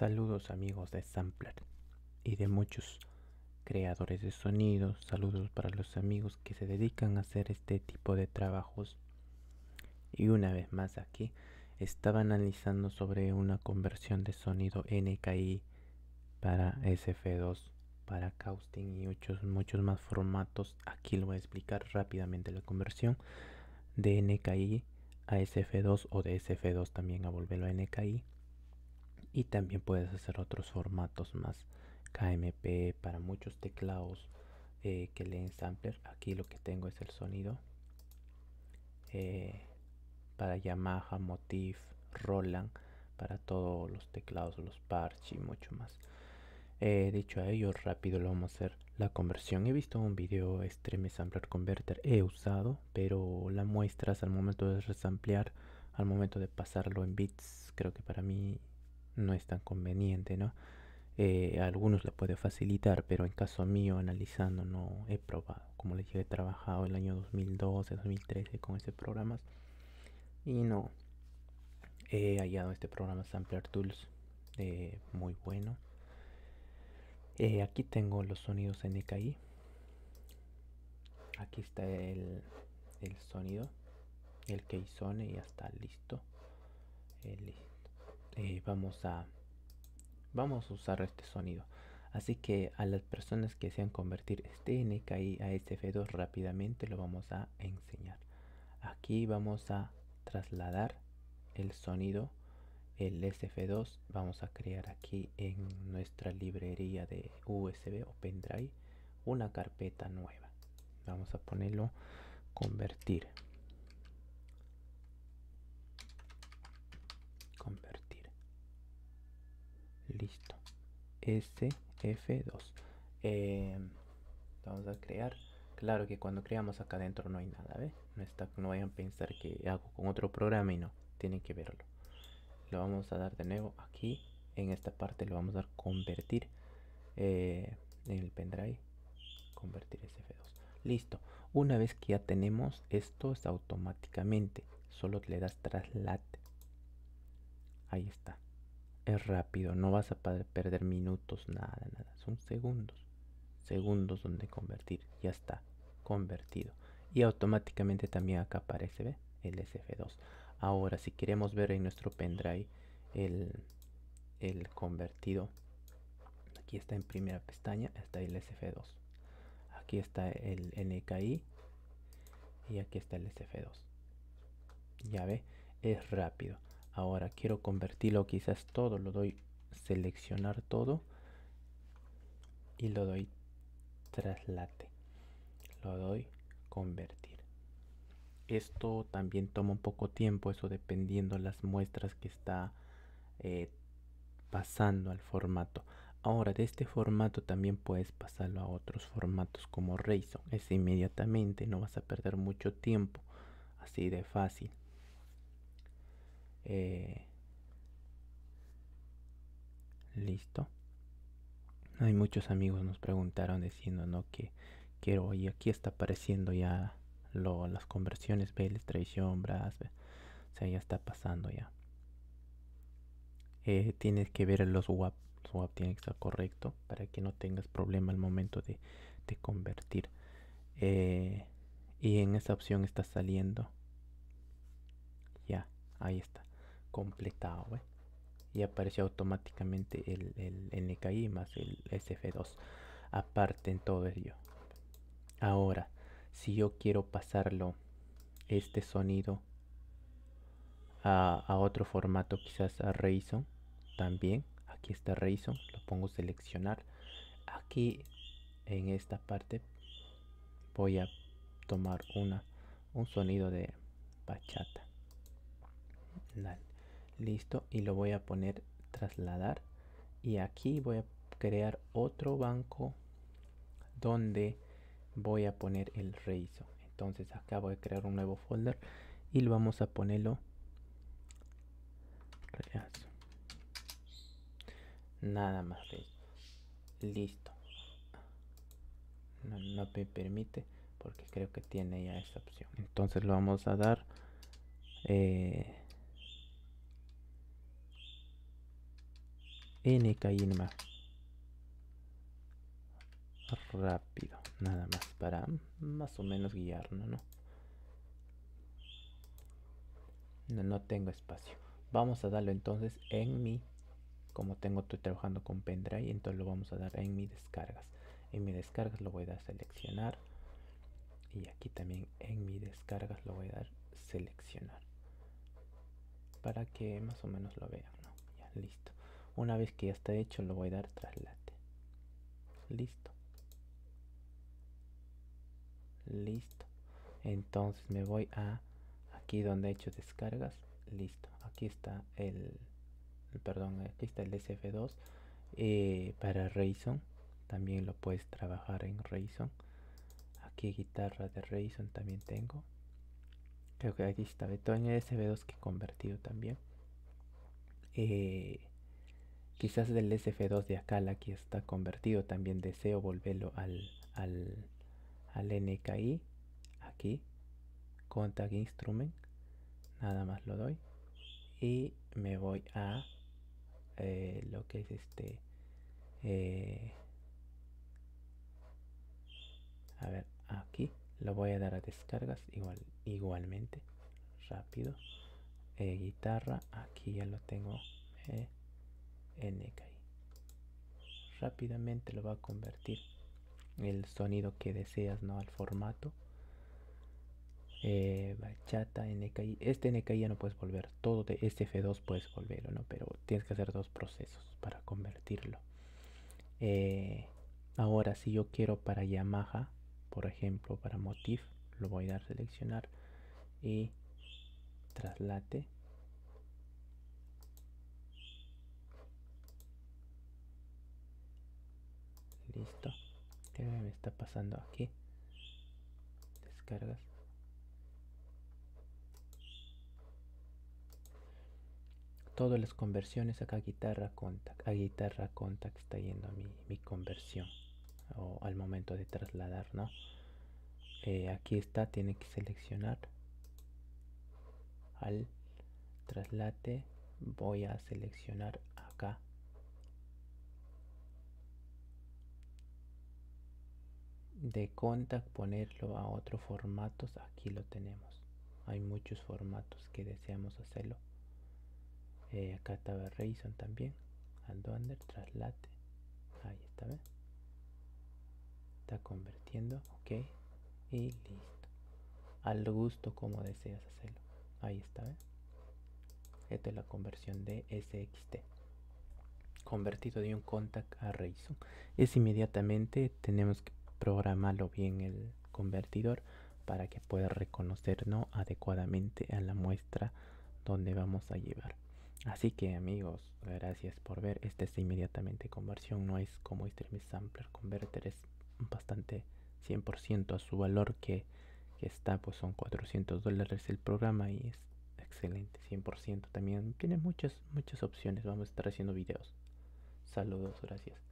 Saludos amigos de Sampler y de muchos creadores de sonidos. Saludos para los amigos que se dedican a hacer este tipo de trabajos. Y una vez más aquí estaba analizando sobre una conversión de sonido NKI para SF2, para Causting y muchos, muchos más formatos. Aquí lo voy a explicar rápidamente la conversión de NKI a SF2 o de SF2 también a volverlo a NKI y también puedes hacer otros formatos más KMP para muchos teclados eh, que leen sampler aquí lo que tengo es el sonido eh, para Yamaha, Motif, Roland para todos los teclados, los parch y mucho más eh, de dicho a ello rápido lo vamos a hacer la conversión he visto un video Extreme Sampler Converter he usado pero la muestras al momento de resamplear al momento de pasarlo en bits creo que para mí no es tan conveniente, ¿no? Eh, algunos la puede facilitar, pero en caso mío, analizando, no he probado. Como les dije, he trabajado el año 2012, 2013 con ese programa y no he hallado este programa Sampler Tools eh, muy bueno. Eh, aquí tengo los sonidos NKI. Aquí está el, el sonido, el que y ya está listo. Eh, vamos a vamos a usar este sonido así que a las personas que desean convertir este NKI a SF2 rápidamente lo vamos a enseñar aquí vamos a trasladar el sonido el SF2 vamos a crear aquí en nuestra librería de USB o pendrive una carpeta nueva vamos a ponerlo convertir listo sf2 em, vamos a crear claro que cuando creamos acá adentro no hay nada no está no vayan a pensar que hago con otro programa y no tienen que verlo lo vamos a dar de nuevo aquí en esta parte lo vamos a dar convertir eh, en el pendrive convertir sf2 listo una vez que ya tenemos esto es automáticamente solo le das traslate ahí está es rápido, no vas a perder minutos, nada, nada. Son segundos. Segundos donde convertir. Ya está, convertido. Y automáticamente también acá aparece ¿ve? el SF2. Ahora, si queremos ver en nuestro pendrive el, el convertido, aquí está en primera pestaña, está el SF2. Aquí está el NKI y aquí está el SF2. Ya ve, es rápido ahora quiero convertirlo quizás todo lo doy seleccionar todo y lo doy traslate lo doy convertir esto también toma un poco tiempo eso dependiendo las muestras que está eh, pasando al formato ahora de este formato también puedes pasarlo a otros formatos como Rayson es inmediatamente no vas a perder mucho tiempo así de fácil eh, listo. Hay muchos amigos nos preguntaron diciendo, ¿no? Que quiero, y aquí está apareciendo ya lo, las conversiones, Vélez, Traición, Bras, o sea, ya está pasando ya. Eh, tienes que ver los web tiene que estar correcto para que no tengas problema al momento de, convertir. Eh, y en esa opción está saliendo. Ya, ahí está completado y aparece automáticamente el, el NKI más el SF2 aparte en todo ello ahora si yo quiero pasarlo este sonido a, otro formato quizás a Reason también aquí está Reason lo pongo seleccionar aquí en esta parte voy a tomar una un sonido de bachata listo y lo voy a poner trasladar y aquí voy a crear otro banco donde voy a poner el reizo entonces acá voy a crear un nuevo folder y lo vamos a ponerlo nada más listo no, me permite porque creo que tiene ya esa opción entonces lo vamos a dar eh, NKINMA rápido nada más para más o menos guiarnos ¿no? no tengo espacio vamos a darlo entonces en mi como tengo estoy trabajando con pendrive entonces lo vamos a dar en mi descargas en mi descargas lo voy a dar seleccionar y aquí también en mi descargas lo voy a dar seleccionar para que más o menos lo vean ya listo una vez que ya está hecho, lo voy a dar traslate. Listo. Listo. Entonces me voy a aquí donde he hecho descargas. Listo. Aquí está el, perdón, aquí está el SF2 eh, para Rayson. También lo puedes trabajar en Rayson. Aquí guitarra de Rayson también tengo. Creo que aquí está el SF2 que he convertido también. Eh, Quizás del SF2 de acá, la que está convertido también deseo volverlo al, al, NKI. Aquí. Contact Instrument. Nada más lo doy. Y me voy a eh, lo que es este... Eh, a ver, aquí lo voy a dar a descargas igual, igualmente. Rápido. Eh, guitarra, aquí ya lo tengo. Eh. NKI. Rápidamente lo va a convertir el sonido que deseas ¿no? al formato. Eh, bachata, NKI. Este NKI ya no puedes volver. Todo de este f 2 puedes volverlo, ¿no? Pero tienes que hacer dos procesos para convertirlo. Eh, ahora, si yo quiero para Yamaha, por ejemplo, para Motif, lo voy a dar seleccionar y traslate listo qué me está pasando aquí descargas todas las conversiones acá guitarra contact a ah, guitarra contact está yendo mi, mi conversión o al momento de trasladar no eh, aquí está tiene que seleccionar al traslate voy a seleccionar acá de contact ponerlo a otros formatos aquí lo tenemos hay muchos formatos que deseamos hacerlo eh, acá estaba raison también under, traslate ahí está está convirtiendo ok y listo al gusto como deseas hacerlo ahí está ¿ves? esta es la conversión de SXT convertido de un contact a raison es inmediatamente tenemos que programalo bien el convertidor para que pueda reconocer adecuadamente a la muestra donde vamos a llevar. Así que amigos, gracias por ver. este es inmediatamente conversión, no es como este mi Sampler Converter, es bastante 100% a su valor que, está, pues son 400 dólares el programa y es excelente, 100% también. Tiene muchas, muchas opciones, vamos a estar haciendo videos. Saludos, gracias.